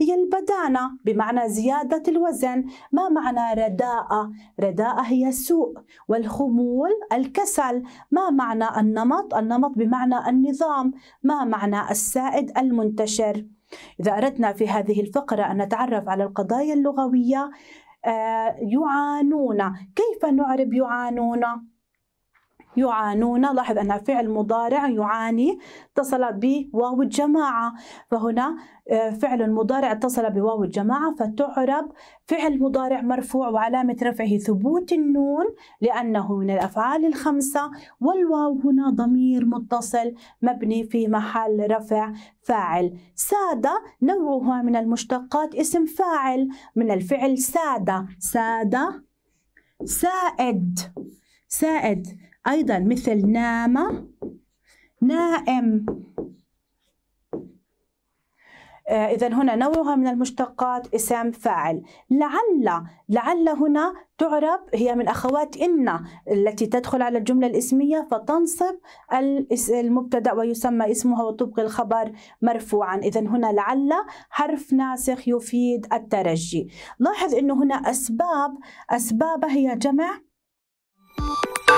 هي البدانة بمعنى زيادة الوزن ما معنى رداءة؟ رداءة هي السوء والخمول الكسل ما معنى النمط؟ النمط بمعنى النظام ما معنى السائد المنتشر؟ إذا أردنا في هذه الفقرة أن نتعرف على القضايا اللغوية آه، يعانون كيف نعرب يعانون؟ يعانون لاحظ أنها فعل مضارع يعاني اتصل بواو الجماعة فهنا آه، فعل مضارع اتصل بواو الجماعة فتعرب فعل مضارع مرفوع وعلامة رفعه ثبوت النون لأنه من الأفعال الخمسة والواو هنا ضمير متصل مبني في محل رفع فاعل سادة نوعها من المشتقات اسم فاعل من الفعل سادة سادة سائد سائد أيضا مثل نام نائم آه، إذا هنا نوعها من المشتقات اسم فاعل لعل لعل هنا تعرب هي من أخوات إن التي تدخل على الجملة الإسمية فتنصب المبتدأ ويسمى اسمها وتبقي الخبر مرفوعا إذا هنا لعل حرف ناسخ يفيد الترجي لاحظ أنه هنا أسباب أسباب هي جمع